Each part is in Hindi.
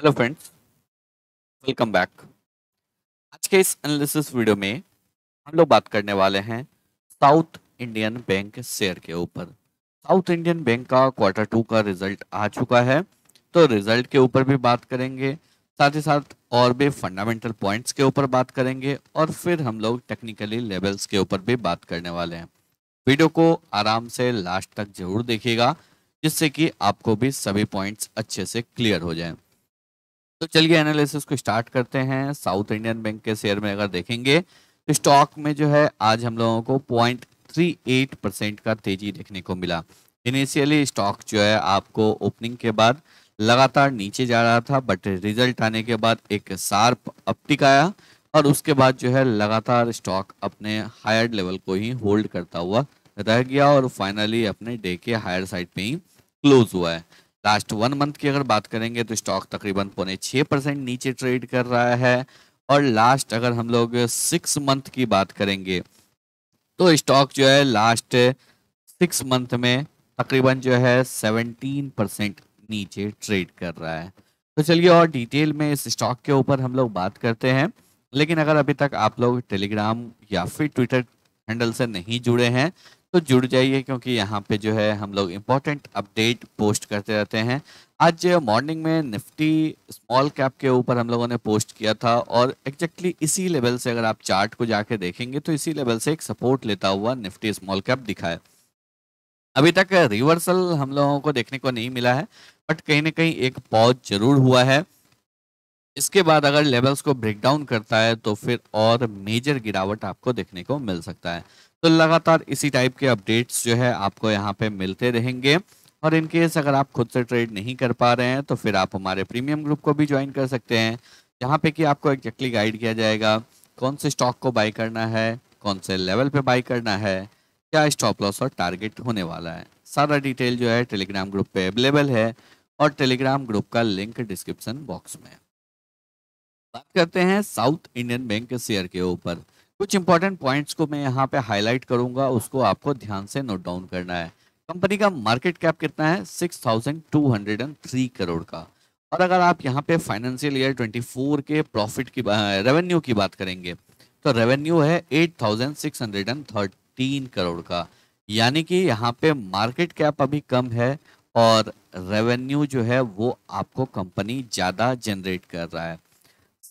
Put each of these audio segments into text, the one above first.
हेलो फ्रेंड्स वेलकम बैक आज के इस एनालिसिस वीडियो में हम लोग बात करने वाले हैं साउथ इंडियन बैंक शेयर के ऊपर साउथ इंडियन बैंक का क्वार्टर टू का रिजल्ट आ चुका है तो रिजल्ट के ऊपर भी बात करेंगे साथ ही साथ और भी फंडामेंटल पॉइंट्स के ऊपर बात करेंगे और फिर हम लोग टेक्निकली लेवल्स के ऊपर भी बात करने वाले हैं वीडियो को आराम से लास्ट तक जरूर देखिएगा जिससे कि आपको भी सभी पॉइंट्स अच्छे से क्लियर हो जाएं तो चलिए एनालिसिस को स्टार्ट करते हैं साउथ इंडियन बैंक के शेयर में अगर देखेंगे तो स्टॉक में जो है आज हम लोगों को पॉइंट थ्री एट परसेंट का तेजी देखने को मिला इनिशियली स्टॉक जो है आपको ओपनिंग के बाद लगातार नीचे जा रहा था बट रिजल्ट आने के बाद एक शार्प अपटिक आया और उसके बाद जो है लगातार स्टॉक अपने हायर लेवल को ही होल्ड करता हुआ रह गया और फाइनली अपने डे के हायर साइड पे ही क्लोज हुआ है लास्ट वन मंथ की अगर बात करेंगे तो स्टॉक तकरीबन पौने छः परसेंट नीचे ट्रेड कर रहा है और लास्ट अगर हम लोग सिक्स मंथ की बात करेंगे तो स्टॉक जो है लास्ट सिक्स मंथ में तकरीबन जो है सेवनटीन परसेंट नीचे ट्रेड कर रहा है तो चलिए और डिटेल में इस स्टॉक के ऊपर हम लोग बात करते हैं लेकिन अगर अभी तक आप लोग टेलीग्राम या फिर ट्विटर हैंडल से नहीं जुड़े हैं तो जुड़ जाइए क्योंकि यहाँ पे जो है हम लोग इम्पोर्टेंट अपडेट पोस्ट करते रहते हैं आज मॉर्निंग में निफ्टी स्मॉल कैप के ऊपर हम लोगों ने पोस्ट किया था और एक्जैक्टली इसी लेवल से अगर आप चार्ट को जाके देखेंगे तो इसी लेवल से एक सपोर्ट लेता हुआ निफ्टी स्मॉल कैप दिखा है अभी तक रिवर्सल हम लोगों को देखने को नहीं मिला है बट कहीं ना कहीं एक पॉज जरूर हुआ है इसके बाद अगर लेवल्स को ब्रेक डाउन करता है तो फिर और मेजर गिरावट आपको देखने को मिल सकता है तो लगातार इसी टाइप के अपडेट्स जो है आपको यहाँ पे मिलते रहेंगे और इन केस अगर आप खुद से ट्रेड नहीं कर पा रहे हैं तो फिर आप हमारे प्रीमियम ग्रुप को भी ज्वाइन कर सकते हैं यहाँ पे कि आपको एग्जैक्टली गाइड किया जाएगा कौन से स्टॉक को बाई करना है कौन से लेवल पे बाई करना है क्या स्टॉप लॉस और टारगेट होने वाला है सारा डिटेल जो है टेलीग्राम ग्रुप पे अवेलेबल है और टेलीग्राम ग्रुप का लिंक डिस्क्रिप्शन बॉक्स में बात करते हैं साउथ इंडियन बैंक के शेयर के ऊपर कुछ इंपॉर्टेंट पॉइंट्स को मैं यहाँ पे हाईलाइट करूंगा उसको आपको ध्यान से नोट डाउन करना है कंपनी का मार्केट कैप कितना है 6,203 करोड़ का और अगर आप यहाँ पे फाइनेंशियल ईयर 24 के प्रॉफिट की रेवेन्यू की बात करेंगे तो रेवेन्यू है 8,613 करोड़ का यानी कि यहाँ पे मार्केट कैप अभी कम है और रेवेन्यू जो है वो आपको कंपनी ज़्यादा जनरेट कर रहा है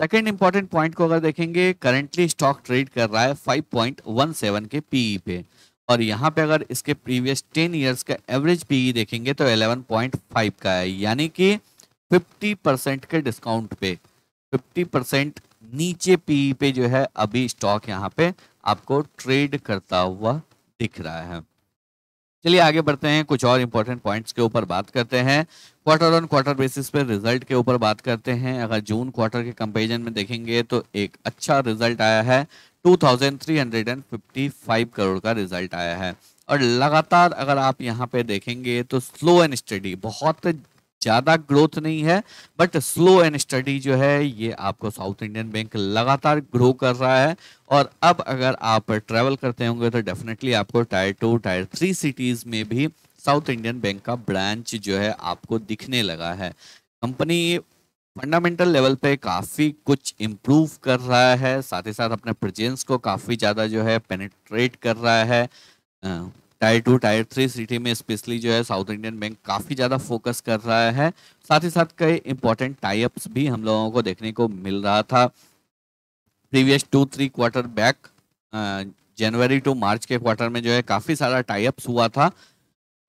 सेकेंड इंपॉर्टेंट पॉइंट को अगर देखेंगे करेंटली स्टॉक ट्रेड कर रहा है 5.17 के पीई e पे और यहाँ पे अगर इसके प्रीवियस 10 इयर्स का एवरेज पीई e देखेंगे तो 11.5 का है यानी कि 50 परसेंट के डिस्काउंट पे 50 परसेंट नीचे पीई e पे जो है अभी स्टॉक यहाँ पे आपको ट्रेड करता हुआ दिख रहा है चलिए आगे बढ़ते हैं कुछ और इम्पोर्टेंट पॉइंट्स के ऊपर बात करते हैं क्वार्टर ऑन क्वार्टर बेसिस पे रिजल्ट के ऊपर बात करते हैं अगर जून क्वार्टर के कंपेरिजन में देखेंगे तो एक अच्छा रिजल्ट आया है 2355 करोड़ का रिजल्ट आया है और लगातार अगर आप यहाँ पे देखेंगे तो स्लो एंड स्टडी बहुत ज़्यादा ग्रोथ नहीं है बट स्लो एंड स्टडी जो है ये आपको साउथ इंडियन बैंक लगातार ग्रो कर रहा है और अब अगर आप ट्रेवल करते होंगे तो डेफिनेटली आपको tier two tier three cities में भी साउथ इंडियन बैंक का ब्रांच जो है आपको दिखने लगा है कंपनी फंडामेंटल लेवल पे काफ़ी कुछ इम्प्रूव कर रहा है साथ ही साथ अपने प्रजेंस को काफ़ी ज़्यादा जो है पेनिट्रेट कर रहा है tier two tier three city में स्पेशली जो है साउथ इंडियन बैंक काफ़ी ज़्यादा फोकस कर रहा है साथ ही साथ कई इंपॉर्टेंट टाइप्स भी हम लोगों को देखने को मिल रहा था previous two three quarter back January to March के क्वार्टर में जो है काफ़ी सारा टाइप्स हुआ था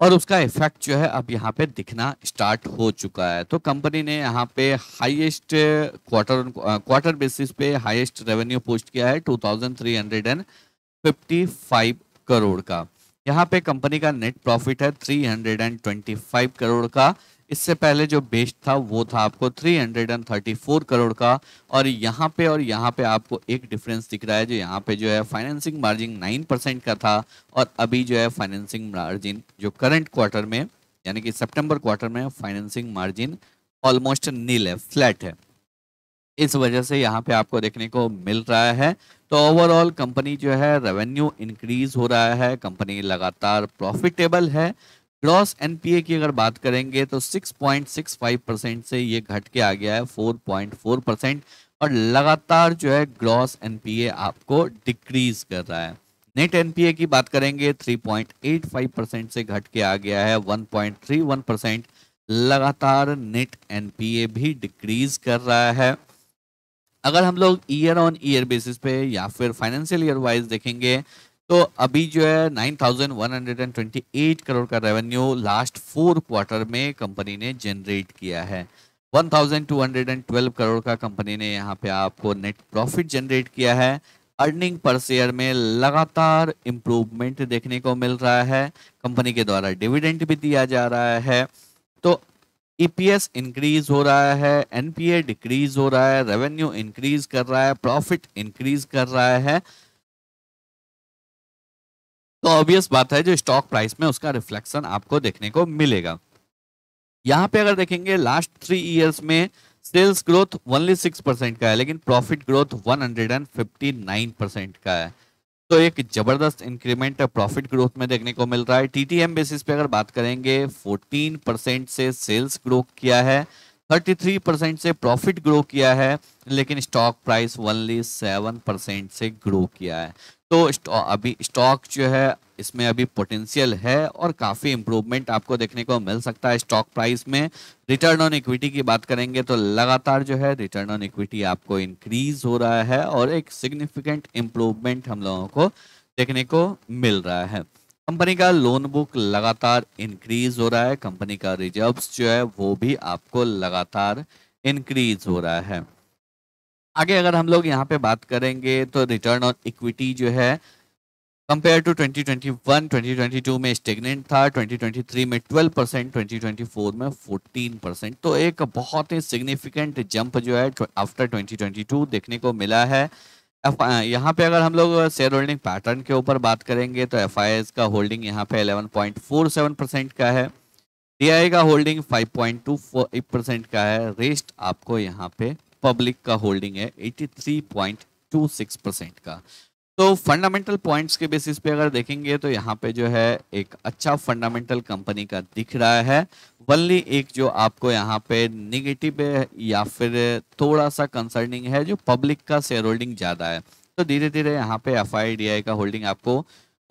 और उसका इफेक्ट जो है अब यहाँ पे दिखना स्टार्ट हो चुका है तो कंपनी ने यहाँ पे हाईएस्ट क्वार्टर क्वार्टर बेसिस पे हाईएस्ट रेवेन्यू पोस्ट किया है 2355 करोड़ का यहाँ पे कंपनी का नेट प्रॉफिट है 325 करोड़ का इससे पहले जो बेस्ट था वो था आपको 334 करोड़ का और यहाँ पे और यहाँ पे आपको एक डिफरेंस दिख रहा है जो यहाँ पे जो है फाइनेंसिंग मार्जिन 9 परसेंट का था और अभी जो है फाइनेंसिंग मार्जिन जो करंट क्वार्टर में यानी कि सितंबर क्वार्टर में फाइनेंसिंग मार्जिन ऑलमोस्ट नील है फ्लैट है इस वजह से यहाँ पे आपको देखने को मिल रहा है तो ओवरऑल कंपनी जो है रेवेन्यू इंक्रीज हो रहा है कंपनी लगातार प्रॉफिटेबल है ग्रॉस एनपीए की अगर बात करेंगे तो 6.65 परसेंट से ये घट के आ गया है 4.4 परसेंट और लगातार जो है ग्रॉस एनपीए आपको डिक्रीज कर रहा है नेट एनपीए की बात करेंगे 3.85 परसेंट से घट के आ गया है 1.31 परसेंट लगातार नेट एनपीए भी डिक्रीज कर रहा है अगर हम लोग ईयर ऑन ईयर बेसिस पे या फिर फाइनेंशियल ईयर वाइज देखेंगे तो अभी जो है 9,128 करोड़ का रेवेन्यू लास्ट फोर क्वार्टर में कंपनी ने जनरेट किया है 1,212 करोड़ का कंपनी ने यहाँ पे आपको नेट प्रॉफिट जनरेट किया है अर्निंग पर शेयर में लगातार इम्प्रूवमेंट देखने को मिल रहा है कंपनी के द्वारा डिविडेंट भी दिया जा रहा है तो ईपीएस e इंक्रीज हो रहा है एनपीए डिक्रीज हो रहा है रेवेन्यू इंक्रीज कर रहा है प्रॉफिट इंक्रीज कर रहा है तो ऑब्वियस बात है जो स्टॉक प्राइस में उसका रिफ्लेक्शन आपको देखने को मिलेगा यहाँ पे अगर देखेंगे लास्ट थ्री इयर्स में sales growth only six percent का है लेकिन profit growth one hundred and fifty nine percent का है तो एक जबरदस्त इंक्रीमेंट प्रॉफिट ग्रोथ में देखने को मिल रहा है टीटीएम बेसिस पे अगर बात करेंगे 14 परसेंट से सेल्स ग्रो किया है 33 परसेंट से प्रॉफिट ग्रो किया है लेकिन स्टॉक प्राइस ओनली 7 परसेंट से ग्रो किया है तो अभी स्टॉक जो है इसमें अभी पोटेंशियल है और काफ़ी इम्प्रूवमेंट आपको देखने को मिल सकता है स्टॉक प्राइस में रिटर्न ऑन इक्विटी की बात करेंगे तो लगातार जो है रिटर्न ऑन इक्विटी आपको इंक्रीज हो रहा है और एक सिग्निफिकेंट इम्प्रूवमेंट हम लोगों को देखने को मिल रहा है कंपनी का लोन बुक लगातार इंक्रीज हो रहा है कंपनी का रिजर्व्स जो है वो भी आपको लगातार इंक्रीज हो रहा है आगे अगर हम लोग यहाँ पे बात करेंगे तो रिटर्न ऑन इक्विटी जो है कंपेयर टू 2021, 2022 में स्टेगनेंट था 2023 में 12 परसेंट ट्वेंटी में 14 परसेंट तो एक बहुत ही सिग्निफिकेंट जंप जो है आफ्टर 2022 देखने को मिला है यहाँ पे अगर हम लोग शेयर होल्डिंग पैटर्न के ऊपर बात करेंगे तो एफ का होल्डिंग यहाँ पे 11.47 परसेंट का है डी का होल्डिंग 5.28 परसेंट का है रेस्ट आपको यहाँ पे पब्लिक का होल्डिंग है 83.26 परसेंट का तो फंडामेंटल पॉइंट्स के बेसिस पे अगर देखेंगे तो यहाँ पे जो है एक अच्छा फंडामेंटल कंपनी का दिख रहा है वनली एक जो आपको यहाँ पे निगेटिव या फिर थोड़ा सा कंसर्निंग है जो पब्लिक का शेयर होल्डिंग ज़्यादा है तो धीरे धीरे यहाँ पे एफ का होल्डिंग आपको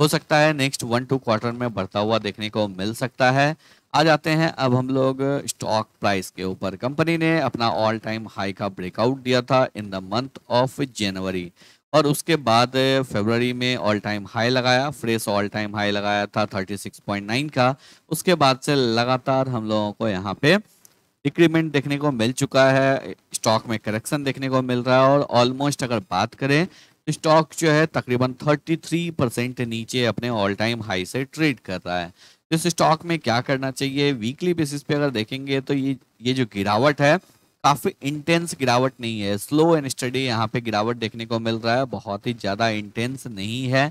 हो सकता है नेक्स्ट वन टू क्वार्टर में बढ़ता हुआ देखने को मिल सकता है आ जाते हैं अब हम लोग स्टॉक प्राइस के ऊपर कंपनी ने अपना ऑल टाइम हाई का ब्रेकआउट दिया था in the month of January और उसके बाद फेबररी में ऑल टाइम हाई लगाया फ्रेश ऑल टाइम हाई लगाया था 36.9 का उसके बाद से लगातार हम लोगों को यहाँ पे डिक्रीमेंट देखने को मिल चुका है स्टॉक में करेक्शन देखने को मिल रहा है और ऑलमोस्ट अगर बात करें स्टॉक जो है तकरीबन 33 परसेंट नीचे अपने ऑल टाइम हाई से ट्रेड कर रहा है तो इस स्टॉक में क्या करना चाहिए वीकली बेसिस पे अगर देखेंगे तो ये ये जो गिरावट है काफ़ी इंटेंस गिरावट नहीं है स्लो एंड स्टडी यहाँ पे गिरावट देखने को मिल रहा है बहुत ही ज़्यादा इंटेंस नहीं है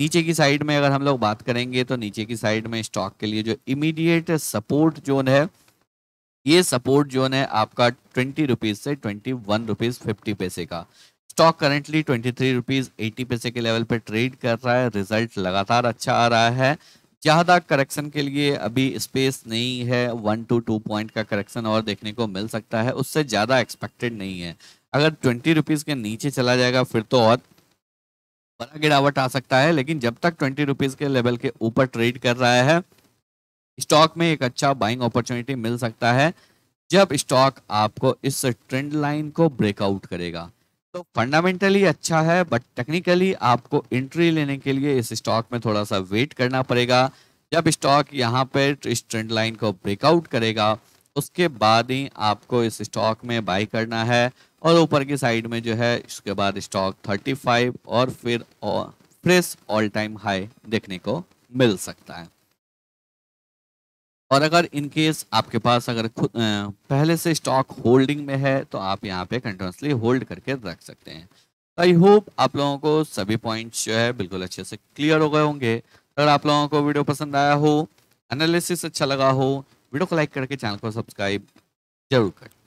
नीचे की साइड में अगर हम लोग बात करेंगे तो नीचे की साइड में स्टॉक के लिए जो इमीडिएट सपोर्ट जोन है ये सपोर्ट जोन है आपका ट्वेंटी रुपीज़ से ट्वेंटी वन रुपीज़ फिफ्टी पैसे का stock currently twenty three rupees eighty पैसे के लेवल पे ट्रेड कर रहा है रिजल्ट लगातार अच्छा आ रहा है ज़्यादा करेक्शन के लिए अभी स्पेस नहीं है वन टू टू पॉइंट का करेक्शन और देखने को मिल सकता है उससे ज़्यादा एक्सपेक्टेड नहीं है अगर ट्वेंटी रुपीज़ के नीचे चला जाएगा फिर तो और बड़ा गिरावट आ सकता है लेकिन जब तक ट्वेंटी रुपीज़ के लेवल के ऊपर ट्रेड कर रहा है स्टॉक में एक अच्छा बाइंग अपॉर्चुनिटी मिल सकता है जब स्टॉक आपको इस ट्रेंड लाइन को ब्रेकआउट करेगा तो फंडामेंटली अच्छा है बट टेक्निकली आपको एंट्री लेने के लिए इस स्टॉक में थोड़ा सा वेट करना पड़ेगा जब स्टॉक यहाँ पर इस ट्रेंड लाइन को ब्रेकआउट करेगा उसके बाद ही आपको इस स्टॉक में बाई करना है और ऊपर की साइड में जो है इसके बाद स्टॉक 35 और फिर फ्रेश ऑल टाइम हाई देखने को मिल सकता है और अगर इन केस आपके पास अगर खुद पहले से स्टॉक होल्डिंग में है तो आप यहाँ पे कंटिन्यूसली होल्ड करके रख सकते हैं आई होप आप लोगों को सभी पॉइंट्स जो है बिल्कुल अच्छे से क्लियर हो गए होंगे अगर आप लोगों को वीडियो पसंद आया हो एनालिसिस अच्छा लगा हो वीडियो को लाइक करके चैनल को सब्सक्राइब जरूर करें